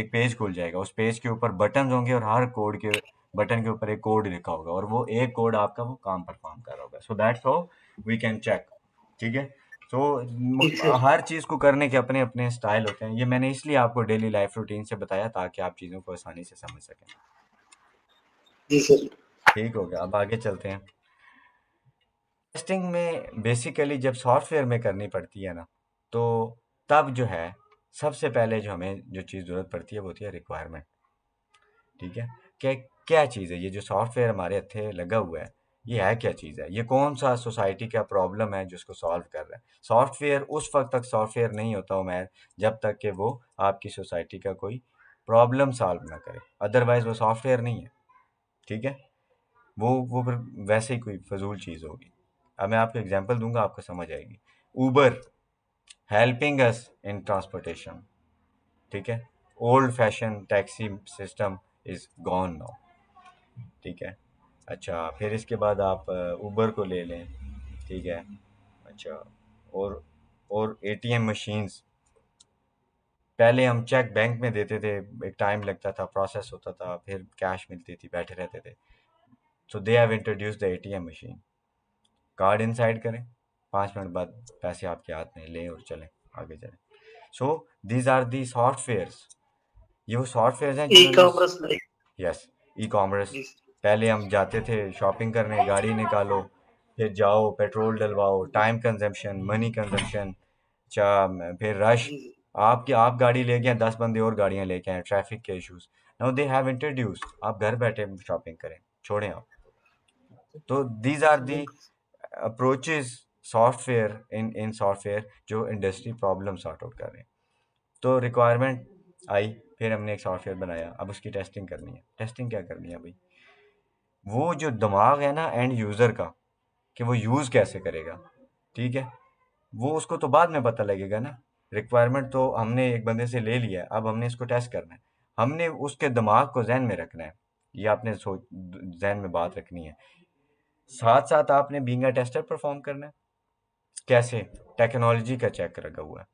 एक पेज खुल जाएगा उस पेज के ऊपर बटन होंगे और हर कोड के बटन के ऊपर एक कोड लिखा होगा और वो एक कोड आपका वो काम परफॉर्म कर रहा होगा so that's how we can check ठीक है तो हर चीज़ को करने के अपने अपने स्टाइल होते हैं ये मैंने इसलिए आपको डेली लाइफ रूटीन से बताया ताकि आप चीज़ों को आसानी से समझ सकें ठीक हो गया अब आगे चलते हैं टेस्टिंग में बेसिकली जब सॉफ्टवेयर में करनी पड़ती है ना तो तब जो है सबसे पहले जो हमें जो चीज़ ज़रूरत पड़ती है वो होती है रिक्वायरमेंट ठीक है क्या क्या चीज़ है ये जो सॉफ्टवेयर हमारे हथे लगा हुआ है ये है क्या चीज़ है ये कौन सा सोसाइटी का प्रॉब्लम है जिसको सॉल्व कर रहा है सॉफ्टवेयर उस वक्त तक सॉफ्टवेयर नहीं होता मैं जब तक कि वो आपकी सोसाइटी का कोई प्रॉब्लम सॉल्व ना करे अदरवाइज़ वो सॉफ्टवेयर नहीं है ठीक है वो वो फिर वैसे ही कोई फजूल चीज़ होगी अब मैं आपको एग्जांपल दूंगा आपको समझ आएगी Uber helping us in transportation ठीक है old fashion taxi system is gone now ठीक है अच्छा फिर इसके बाद आप ऊबर uh, को ले लें ठीक है अच्छा और और एटीएम मशीन्स पहले हम चेक बैंक में देते थे एक टाइम लगता था प्रोसेस होता था फिर कैश मिलती थी बैठे रहते थे so they have introduce the ATM machine card inside करें पाँच मिनट बाद पैसे आपके हाथ में लें और चलें आगे चलें so these are the software ये वो सॉफ्टवेयर हैं यस ई कॉमर्स पहले हम जाते थे शॉपिंग करने गाड़ी निकालो फिर जाओ पेट्रोल डलवाओ टाइम कंजम्पशन मनी कंजम्पशन फिर रश आपकी आप गाड़ी ले गए दस बंदे और गाड़ियाँ लेके आए ट्रैफिक के issues no they have introduce आप घर बैठे शॉपिंग करें छोड़ें आप तो these are the approaches software in in software जो इंडस्ट्री प्रॉब्लम सॉर्ट आउट कर रहे हैं तो रिक्वायरमेंट आई फिर हमने एक सॉफ्टवेयर बनाया अब उसकी टेस्टिंग करनी है टेस्टिंग क्या करनी है भाई वो जो दिमाग है ना एंड यूज़र का कि वो यूज़ कैसे करेगा ठीक है वो उसको तो बाद में पता लगेगा ना रिक्वायरमेंट तो हमने एक बंदे से ले लिया अब हमने इसको टेस्ट करना है हमने उसके दिमाग को जहन में रखना है ये आपने सोच जहन में बात रखनी है साथ साथ आपने बींगा टेस्टर परफॉर्म करना है कैसे टेक्नोलॉजी का चेक रखा हुआ है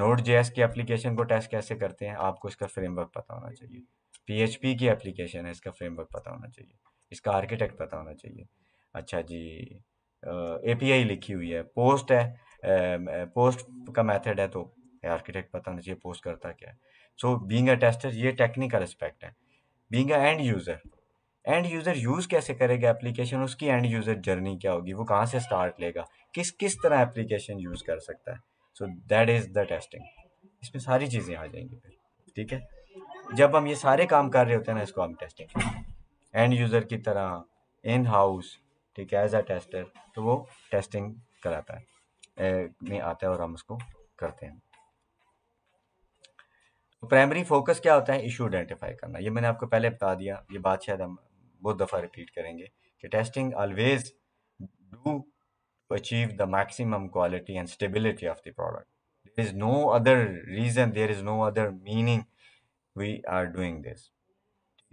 नोट एस की एप्लीकेशन को टेस्ट कैसे करते हैं आपको इसका फ्रेमवर्क पता होना चाहिए पी की एप्लीकेशन है इसका फ्रेमवर्क पता होना चाहिए इसका आर्किटेक्ट पता होना चाहिए अच्छा जी ए आई लिखी हुई है पोस्ट है पोस्ट का मेथड है तो आर्किटेक्ट पता होना चाहिए पोस्ट करता क्या है सो बींग अ टेस्टर ये टेक्निकल एस्पेक्ट है being a end user end user use कैसे करेगा एप्लीकेशन उसकी एंड यूज़र जर्नी क्या होगी वो कहाँ से स्टार्ट लेगा किस किस तरह एप्लीकेशन यूज़ कर सकता है so that is the testing इसमें सारी चीज़ें आ जाएंगी फिर ठीक है जब हम ये सारे काम कर रहे होते हैं ना इसको हम टेस्टिंग एंड यूज़र की तरह इन हाउस ठीक है एज अ टेस्टर तो वो टेस्टिंग कराता है ए, में आता है और हम उसको करते हैं प्राइमरी तो फोकस क्या होता है इशू आइडेंटिफाई करना ये मैंने आपको पहले बता दिया ये बात शायद हम बहुत दफ़ा रिपीट करेंगे कि testing always do achieve the maximum quality and stability of the product. There is no other reason, there is no other meaning we are doing this.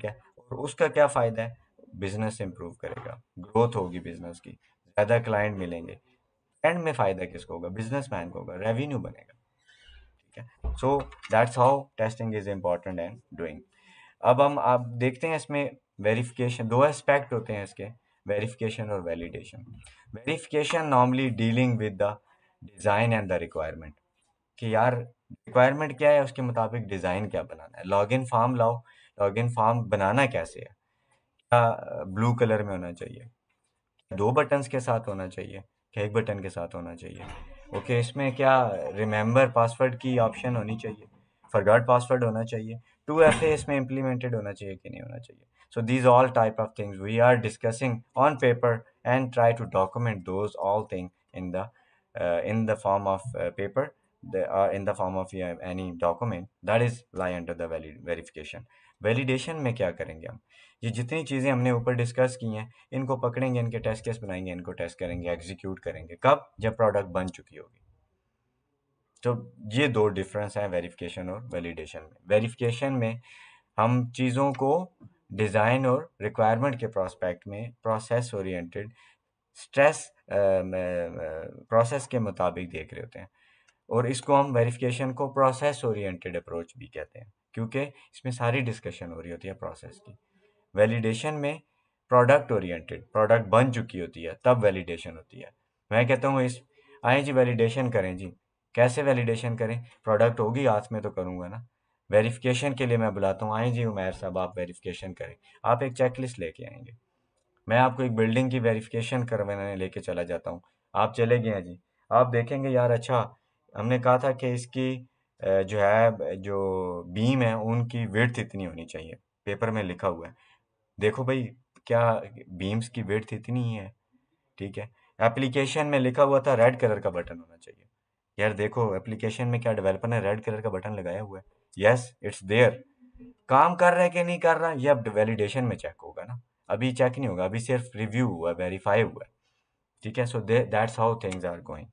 ठीक और उसका क्या फ़ायदा है बिजनेस इंप्रूव करेगा ग्रोथ होगी बिजनेस की ज़्यादा क्लाइंट मिलेंगे एंड में फ़ायदा किसको होगा बिजनेस मैन को होगा रेवेन्यू बनेगा ठीक है so that's how testing is important and doing अब हम आप देखते हैं इसमें वेरिफिकेशन दो एस्पेक्ट होते हैं इसके verification or validation verification normally dealing with the design and the requirement कि यार रिक्वायरमेंट क्या है उसके मुताबिक डिज़ाइन क्या बनाना है लॉग इन फॉर्म लाओ लॉगिन फॉर्म बनाना कैसे है क्या ब्लू कलर में होना चाहिए दो बटन्स के साथ होना चाहिए क्या एक बटन के साथ होना चाहिए ओके okay, इसमें क्या रिमेंबर पासवर्ड की ऑप्शन होनी चाहिए फॉरगॉट पासवर्ड होना चाहिए टू एफ इसमें इम्प्लीमेंटेड होना चाहिए कि नहीं होना चाहिए so these all type of things we are discussing on paper and try to document those all thing in the uh, in the form of uh, paper they are in the form of uh, any document that is lie under the valid verification validation में क्या करेंगे हम ये जितनी चीज़ें हमने ऊपर discuss की हैं इनको पकड़ेंगे इनके टेस्ट केस बनाएंगे इनको टेस्ट करेंगे एग्जीक्यूट करेंगे कब जब प्रोडक्ट बन चुकी होगी तो ये दो डिफरेंस हैं वेरिफिकेशन और वैलिडेशन में वेरिफिकेशन में हम चीज़ों को डिज़ाइन और रिक्वायरमेंट के प्रॉस्पेक्ट में प्रोसेस ओरिएंटेड स्ट्रेस प्रोसेस के मुताबिक देख रहे होते हैं और इसको हम वेरिफिकेशन को प्रोसेस ओरिएंटेड अप्रोच भी कहते हैं क्योंकि इसमें सारी डिस्कशन हो रही होती है प्रोसेस की वैलिडेशन में प्रोडक्ट ओरिएंटेड प्रोडक्ट बन चुकी होती है तब वैलिडेशन होती है मैं कहता हूँ इस आए जी वैलिडेशन करें जी कैसे वैलिडेशन करें प्रोडक्ट होगी हाथ में तो करूँगा ना वेरिफिकेशन के लिए मैं बुलाता हूँ आए जी उमैर साहब आप वेरिफिकेशन करें आप एक चेक लिस्ट लेके आएंगे मैं आपको एक बिल्डिंग की वेरिफिकेशन करवाने लेके चला जाता हूँ आप चले गए हैं जी आप देखेंगे यार अच्छा हमने कहा था कि इसकी जो है जो बीम है उनकी विर्थ इतनी होनी चाहिए पेपर में लिखा हुआ है देखो भाई क्या बीम्स की विर्थ इतनी ही है ठीक है एप्लीकेशन में लिखा हुआ था रेड कलर का बटन होना चाहिए यार देखो एप्लीकेशन में क्या डेवलपर ने रेड कलर का बटन लगाया हुआ है यस इट्स देयर काम कर रहा है कि नहीं कर रहा ये अब वैलिडेशन में चेक होगा ना अभी चेक नहीं होगा अभी सिर्फ रिव्यू हुआ वेरीफाई हुआ है ठीक है so that's how things are going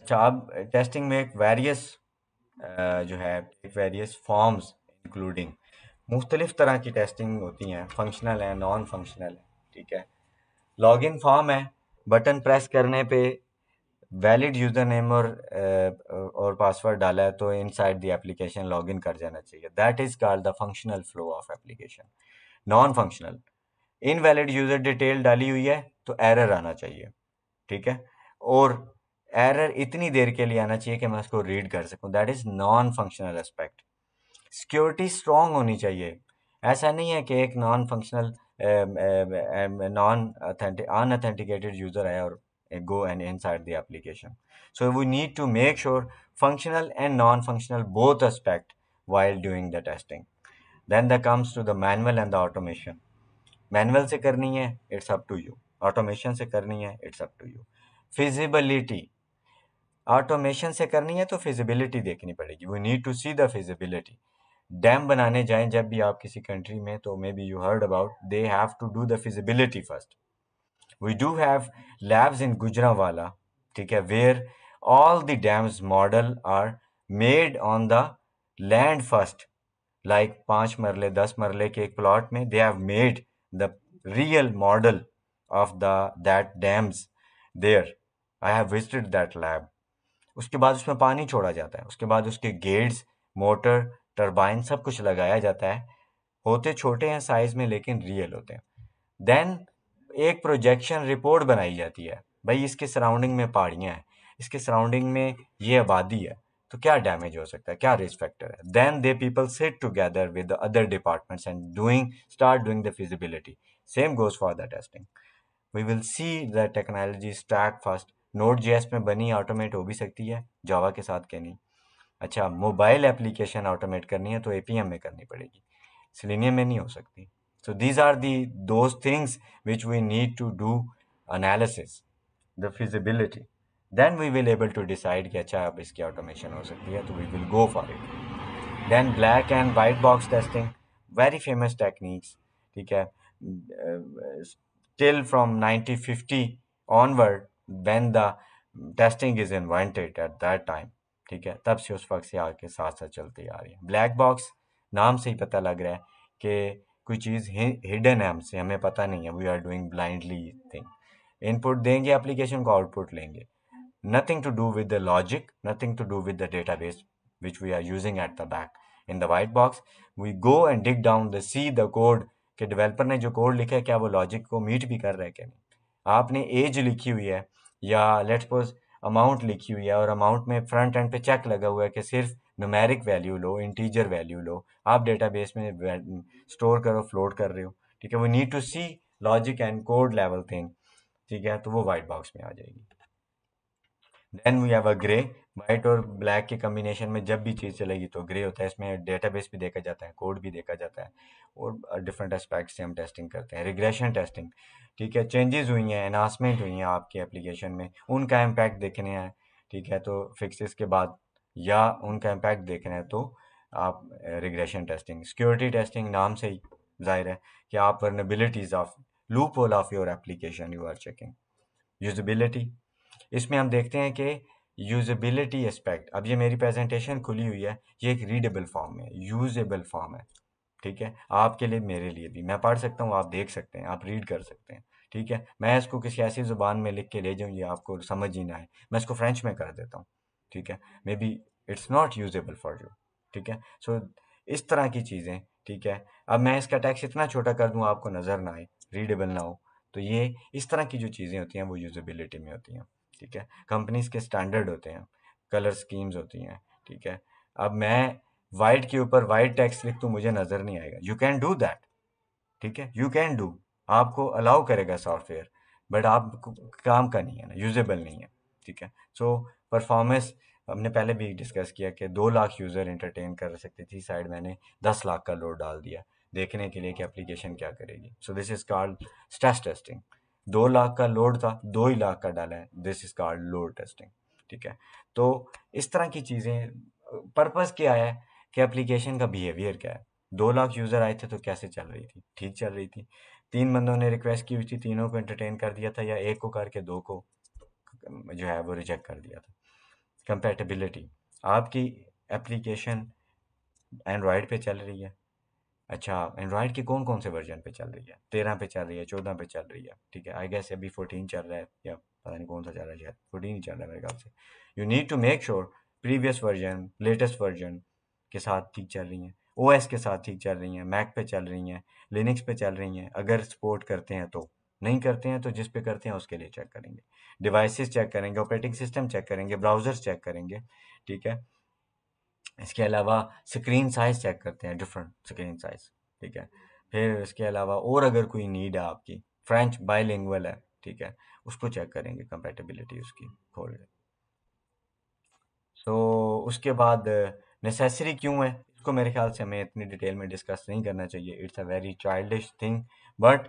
अच्छा अब टेस्टिंग में एक वेरियस uh, जो है वेरियस फॉर्म्स इंक्लूडिंग मुख्तलिफ तरह की टेस्टिंग होती हैं फंक्शनल है नॉन फंक्शनल है ठीक है लॉग इन फॉर्म है बटन प्रेस करने पे वैलिड यूज़र नेम और और पासवर्ड डाला है तो inside the application log in कर जाना चाहिए that is called the functional flow of application non functional invalid user detail डाली हुई है तो एरर आना चाहिए ठीक है और एरर इतनी देर के लिए आना चाहिए कि मैं उसको रीड कर सकूं that is non functional aspect security strong होनी चाहिए ऐसा नहीं है कि एक non functional non authentic unauthenticated user है और go and inside the application. So we need to make sure functional and non-functional both aspect while doing the testing. Then there comes to the manual and the automation. Manual se karni hai it's up to you. Automation se karni hai it's up to you. Feasibility. Automation से करनी है तो feasibility देखनी पड़ेगी. We need to see the feasibility. Dam बनाने जाएं जब भी आप किसी कंट्री में तो maybe you heard about they have to do the feasibility first we do have labs in Gujranwala ठीक है where all the dams model are made on the land first like पाँच मरले दस मरले के एक प्लॉट में they have made the real model of the that dams there I have visited that lab उसके बाद उसमें पानी छोड़ा जाता है उसके बाद उसके गेट्स मोटर टर्बाइन सब कुछ लगाया जाता है होते छोटे हैं साइज में लेकिन रियल होते हैं देन एक प्रोजेक्शन रिपोर्ट बनाई जाती है भाई इसके सराउंडिंग में पहाड़ियाँ हैं इसके सराउंडिंग में ये आबादी है तो क्या डैमेज हो सकता है क्या रिस्क फैक्टर है then they people sit together with other departments and doing start doing the feasibility same goes for the testing we will see the technology stack first नोट एस में बनी ऑटोमेट हो भी सकती है जावा के साथ के नहीं अच्छा मोबाइल एप्लीकेशन ऑटोमेट करनी है तो एम में करनी पड़ेगी सिलीनियम में नहीं हो सकती So these are the those things which we need to do analysis, the feasibility. Then we will able to decide ki acha ab iski automation ho sakti hai so we will go for it. Then black and white box testing, very famous techniques. theek hai still from 1950 onward when the testing is invented at that time ठीक है तब से उस वक्त से आके साथ साथ चलती आ रही है ब्लैक बॉक्स नाम से ही पता लग रहा है कि कोई चीज़ हिडन है हमसे हमें पता नहीं है we are doing blindly thing input देंगे एप्लीकेशन को आउटपुट लेंगे nothing to do with the logic nothing to do with the database which we are using at the back in the white box we go and dig down the see the code के developer ने जो code लिखा है क्या वो logic को meet भी कर रहे हैं क्या नहीं आपने एज लिखी हुई है या लेट्स सपोज अमाउंट लिखी हुई है और अमाउंट में फ्रंट एंड पे चेक लगा हुआ है कि सिर्फ नोमेरिक वैल्यू लो इंटीजर वैल्यू लो आप डेटाबेस में स्टोर करो फ्लोट कर रहे हो ठीक है वो need to see logic and code level thing ठीक है तो वो वाइट बॉक्स में आ जाएगी then we have a grey white और ब्लैक के कम्बिनेशन में जब भी चीज़ चलेगी तो ग्रे होता है इसमें डेटाबेस भी देखा जाता है कोड भी देखा जाता है और डिफरेंट एस्पेक्ट से हम टेस्टिंग करते हैं रिग्रेशन टेस्टिंग ठीक है चेंजेस हुई हैं एनहांसमेंट हुई हैं आपके एप्लीकेशन में उनका इम्पैक्ट देखने हैं ठीक है तो फिक्सेस के बाद या उनका इम्पैक्ट देखना है तो आप रिग्रेशन टेस्टिंग सिक्योरिटी टेस्टिंग नाम से ही जाहिर है कि आप vulnerabilities of loophole of your application you are checking usability इसमें हम देखते हैं कि यूजबिलिटी एस्पेक्ट अब ये मेरी प्रेजेंटेशन खुली हुई है ये एक रीडेबल फॉर्म है यूजेबल फॉर्म है ठीक है आपके लिए मेरे लिए भी मैं पढ़ सकता हूँ आप देख सकते हैं आप रीड कर सकते हैं ठीक है मैं इसको किसी ऐसी ज़ुबान में लिख के ले जाऊँ ये आपको समझ ही ना है मैं इसको फ्रेंच में कर देता हूँ ठीक है maybe it's not usable for you ठीक है सो इस तरह की चीज़ें ठीक है अब मैं इसका टैक्स इतना छोटा कर दूँ आपको नज़र ना आए रीडेबल ना हो तो ये इस तरह की जो चीज़ें होती हैं वो यूजेबिलिटी में होती हैं ठीक है कंपनीज के स्टैंडर्ड होते हैं कलर स्कीम्स होती हैं ठीक है अब मैं वाइट के ऊपर वाइट टैक्स लिख तो मुझे नज़र नहीं आएगा यू कैन डू दैट ठीक है यू कैन डू आपको अलाउ करेगा सॉफ्टवेयर बट आप काम का नहीं है ना यूजेबल नहीं है ठीक है सो so, परफॉर्मेंस हमने पहले भी डिस्कस किया कि दो लाख यूज़र इंटरटेन कर सकती थी साइड मैंने दस लाख का लोड डाल दिया देखने के लिए कि एप्लीकेशन क्या करेगी so this is called stress testing दो लाख का लोड था दो ही लाख का डाला है this is called load testing ठीक है तो इस तरह की चीज़ें पर्पज़ क्या है कि एप्लीकेशन का बिहेवियर क्या है दो लाख यूज़र आए थे तो कैसे चल रही थी ठीक चल रही थी तीन बंदों ने रिक्वेस्ट की हुई थी तीनों को एंटरटेन कर दिया था या एक को करके दो को जो है वो रिजेक्ट कर दिया था कंपेटबिलिटी आपकी एप्लीकेशन एंड्रॉयड पे चल रही है अच्छा एंड्रॉयड के कौन कौन से वर्जन पे चल रही है तेरह पे चल रही है चौदह पे चल रही है ठीक है आई गेस अभी फोर्टीन चल रहा है या पता नहीं कौन सा चल रहा है शायद फोर्टीन ही चल रहा है मेरे ख्याल से you need to make sure previous version latest version के साथ ठीक चल रही हैं ओ के साथ ठीक चल रही हैं मैक पे चल रही हैं लिनिक्स पे चल रही हैं अगर सपोर्ट करते हैं तो नहीं करते हैं तो जिस पे करते हैं उसके लिए चेक करेंगे डिवाइसेस चेक करेंगे ऑपरेटिंग सिस्टम चेक करेंगे ब्राउजर्स चेक करेंगे ठीक है इसके अलावा स्क्रीन साइज चेक करते हैं डिफरेंट स्क्रीन साइज ठीक है फिर इसके अलावा और अगर कोई नीड है आपकी फ्रेंच बाइलिंगुअल है ठीक है उसको चेक करेंगे कंपेटेबिलिटी उसकी खोल सो so, उसके बाद नेसेसरी क्यों है इसको मेरे ख्याल से हमें इतनी डिटेल में डिस्कस नहीं करना चाहिए it's a very childish thing but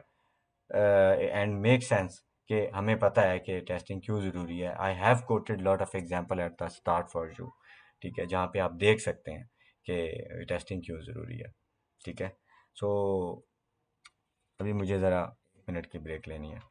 and make sense कि हमें पता है कि टेस्टिंग क्यों ज़रूरी है I have quoted lot of example at the start for you ठीक है जहाँ पे आप देख सकते हैं कि टेस्टिंग क्यों ज़रूरी है ठीक है सो so, अभी मुझे ज़रा मिनट की ब्रेक लेनी है